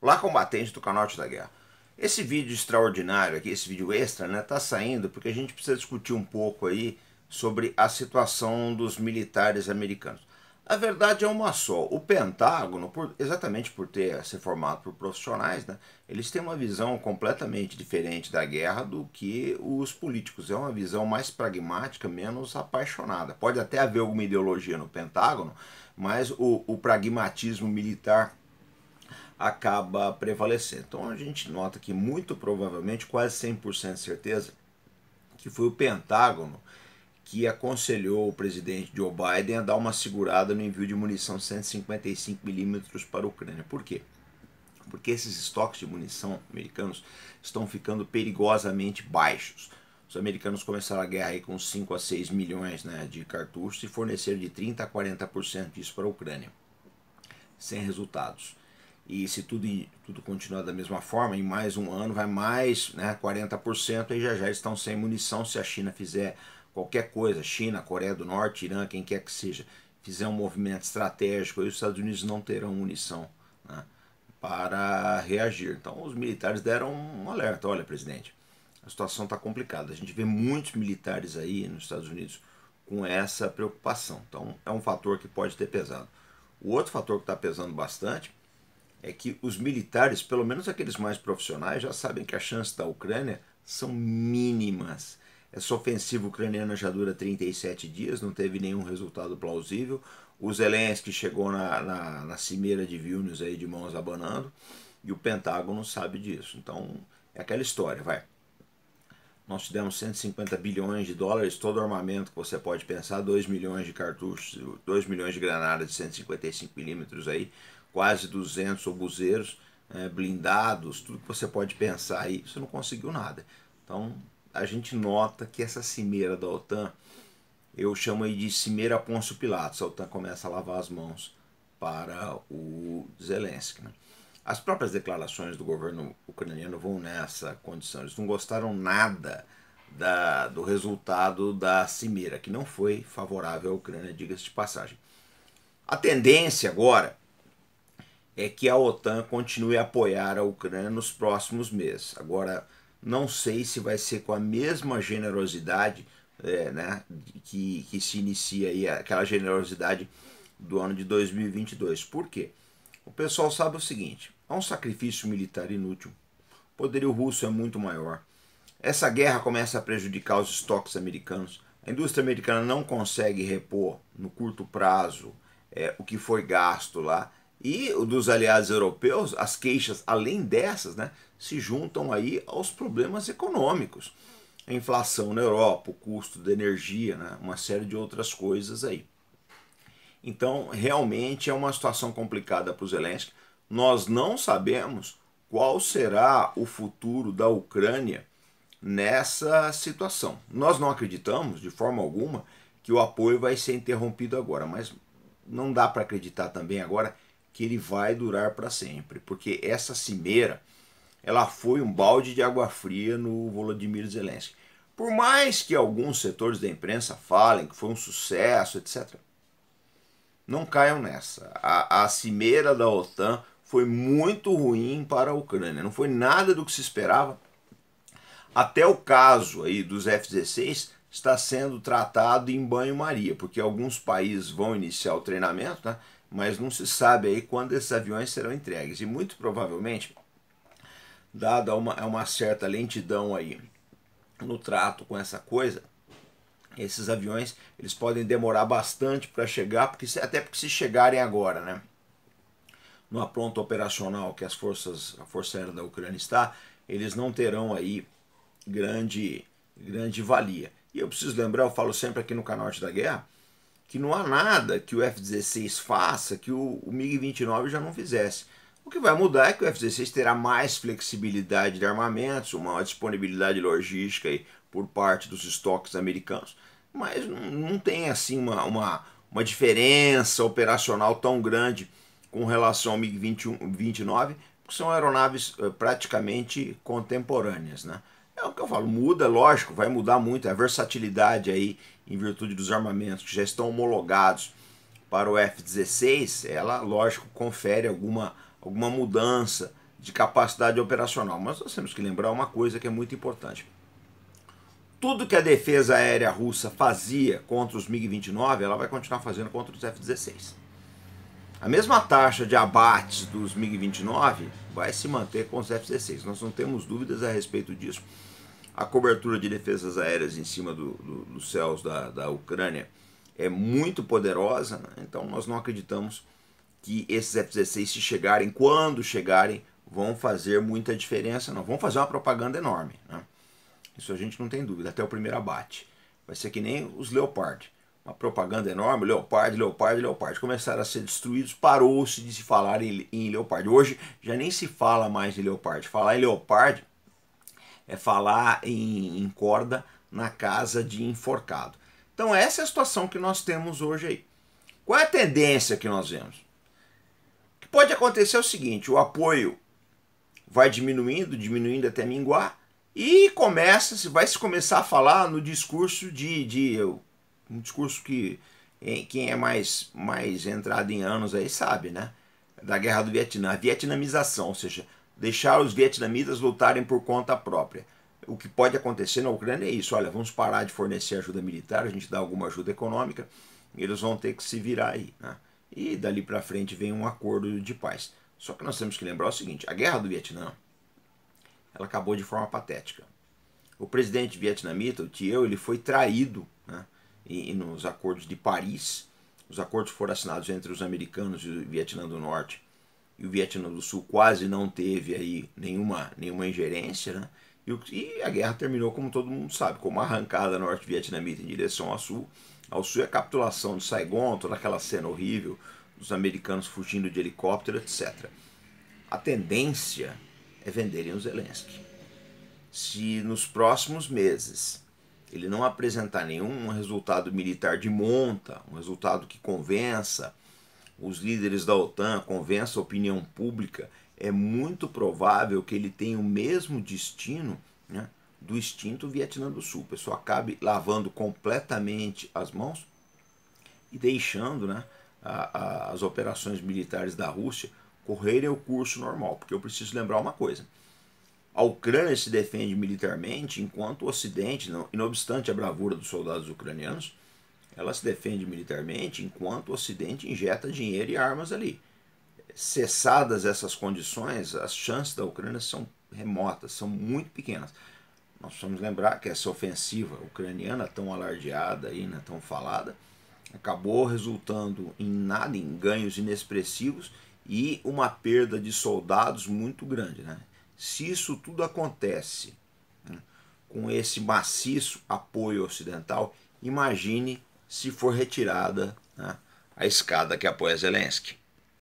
Lá combatente do canal da Guerra. Esse vídeo extraordinário aqui, esse vídeo extra, né, tá saindo porque a gente precisa discutir um pouco aí sobre a situação dos militares americanos. A verdade é uma só, o Pentágono, por, exatamente por ter ser formado por profissionais, né, eles têm uma visão completamente diferente da guerra do que os políticos. É uma visão mais pragmática, menos apaixonada. Pode até haver alguma ideologia no Pentágono, mas o, o pragmatismo militar acaba prevalecendo. Então a gente nota que muito provavelmente, quase 100% de certeza, que foi o Pentágono que aconselhou o presidente Joe Biden a dar uma segurada no envio de munição 155mm para a Ucrânia. Por quê? Porque esses estoques de munição americanos estão ficando perigosamente baixos. Os americanos começaram a guerra com 5 a 6 milhões né, de cartuchos e forneceram de 30 a 40% disso para a Ucrânia, sem resultados e se tudo, tudo continuar da mesma forma, em mais um ano vai mais né, 40%, e já já estão sem munição se a China fizer qualquer coisa, China, Coreia do Norte, Irã, quem quer que seja, fizer um movimento estratégico, aí os Estados Unidos não terão munição né, para reagir. Então os militares deram um alerta, olha presidente, a situação está complicada, a gente vê muitos militares aí nos Estados Unidos com essa preocupação, então é um fator que pode ter pesado. O outro fator que está pesando bastante é que os militares, pelo menos aqueles mais profissionais, já sabem que as chances da Ucrânia são mínimas. Essa ofensiva ucraniana já dura 37 dias, não teve nenhum resultado plausível. O Zelensky chegou na, na, na cimeira de Vilnius aí de mãos abanando e o Pentágono sabe disso. Então é aquela história, vai. Nós te demos 150 bilhões de dólares, todo armamento que você pode pensar, 2 milhões de cartuchos, 2 milhões de granadas de 155 milímetros aí, quase 200 obuseiros é, blindados, tudo que você pode pensar aí, você não conseguiu nada. Então a gente nota que essa cimeira da OTAN, eu chamo aí de cimeira Pôncio Pilatos, a OTAN começa a lavar as mãos para o Zelensky. Né? As próprias declarações do governo ucraniano vão nessa condição, eles não gostaram nada da, do resultado da cimeira, que não foi favorável à Ucrânia, diga-se de passagem. A tendência agora é que a OTAN continue a apoiar a Ucrânia nos próximos meses. Agora, não sei se vai ser com a mesma generosidade é, né, que, que se inicia aí, aquela generosidade do ano de 2022. Por quê? O pessoal sabe o seguinte: há um sacrifício militar inútil, o poderio russo é muito maior. Essa guerra começa a prejudicar os estoques americanos. A indústria americana não consegue repor no curto prazo é, o que foi gasto lá. E dos aliados europeus, as queixas, além dessas, né, se juntam aí aos problemas econômicos. A inflação na Europa, o custo da energia, né, uma série de outras coisas aí. Então, realmente é uma situação complicada para o Zelensky. Nós não sabemos qual será o futuro da Ucrânia nessa situação. Nós não acreditamos, de forma alguma, que o apoio vai ser interrompido agora, mas não dá para acreditar também agora que ele vai durar para sempre, porque essa cimeira ela foi um balde de água fria no Volodymyr Zelensky. Por mais que alguns setores da imprensa falem que foi um sucesso, etc., não caiam nessa. A, a cimeira da OTAN foi muito ruim para a Ucrânia, não foi nada do que se esperava. Até o caso aí dos F-16 está sendo tratado em banho-maria, porque alguns países vão iniciar o treinamento, né? mas não se sabe aí quando esses aviões serão entregues. E muito provavelmente, dada uma, é uma certa lentidão aí no trato com essa coisa, esses aviões eles podem demorar bastante para chegar, porque até porque se chegarem agora, né? No apronto operacional que as forças, a Força Aérea da Ucrânia está, eles não terão aí grande, grande valia. E eu preciso lembrar, eu falo sempre aqui no canal da Guerra, que não há nada que o F-16 faça que o, o MiG-29 já não fizesse. O que vai mudar é que o F-16 terá mais flexibilidade de armamentos, uma disponibilidade logística aí por parte dos estoques americanos. Mas não, tem assim uma, uma, uma, diferença operacional tão grande com relação ao MiG-29, porque são aeronaves eh, praticamente contemporâneas. Né? É o que eu falo, muda, é lógico, vai mudar muito é a versatilidade aí em virtude dos armamentos que já estão homologados para o F-16, ela, lógico, confere alguma, alguma mudança de capacidade operacional. Mas nós temos que lembrar uma coisa que é muito importante. Tudo que a defesa aérea russa fazia contra os MiG-29, ela vai continuar fazendo contra os F-16. A mesma taxa de abates dos MiG-29 vai se manter com os F-16. Nós não temos dúvidas a respeito disso. A cobertura de defesas aéreas em cima do, do, dos céus da, da Ucrânia é muito poderosa, né? então nós não acreditamos que esses F-16, se chegarem, quando chegarem, vão fazer muita diferença, não. Vão fazer uma propaganda enorme. Né? Isso a gente não tem dúvida, até o primeiro abate. Vai ser que nem os Leopard. Uma propaganda enorme, Leopard, Leopard, Leopard. Começaram a ser destruídos, parou-se de se falar em, em Leopard. Hoje já nem se fala mais de Leopard. Falar em Leopard é falar em, em corda na casa de enforcado. Então essa é a situação que nós temos hoje aí. Qual é a tendência que nós vemos? O que pode acontecer é o seguinte, o apoio vai diminuindo, diminuindo até minguar, e começa, se vai se começar a falar no discurso de, de um discurso que é, quem é mais mais entrado em anos aí sabe, né? Da guerra do Vietnã, a vietnamização, ou seja, deixar os vietnamitas lutarem por conta própria. O que pode acontecer na Ucrânia é isso: olha, vamos parar de fornecer ajuda militar, a gente dá alguma ajuda econômica, eles vão ter que se virar aí. Né? E dali para frente vem um acordo de paz. Só que nós temos que lembrar o seguinte: a guerra do Vietnã ela acabou de forma patética. O presidente vietnamita, o Thieu, ele foi traído né? e nos acordos de Paris. Os acordos foram assinados entre os americanos e o Vietnã do Norte e o Vietnã do Sul quase não teve aí nenhuma, nenhuma ingerência, né? E, a guerra terminou, como todo mundo sabe, com uma arrancada norte-vietnamita em direção ao sul. Ao sul a capitulação de Saigon, toda aquela cena horrível dos americanos fugindo de helicóptero, etc. A tendência é venderem o Zelensky. Se nos próximos meses ele não apresentar nenhum resultado militar de monta, um resultado que convença, os líderes da OTAN convencem a opinião pública, é muito provável que ele tenha o mesmo destino né, do extinto Vietnã do Sul. O pessoal acabe lavando completamente as mãos e deixando né, a, a, as operações militares da Rússia correrem o curso normal. Porque eu preciso lembrar uma coisa. A Ucrânia se defende militarmente enquanto o Ocidente, não, não obstante a bravura dos soldados ucranianos, ela se defende militarmente enquanto o Ocidente injeta dinheiro e armas ali. Cessadas essas condições, as chances da Ucrânia são remotas, são muito pequenas. Nós precisamos lembrar que essa ofensiva ucraniana, tão alardeada, aí, né, tão falada, acabou resultando em nada, em ganhos inexpressivos e uma perda de soldados muito grande. Né? Se isso tudo acontece né, com esse maciço apoio ocidental, imagine se for retirada né, a escada que apoia Zelensky.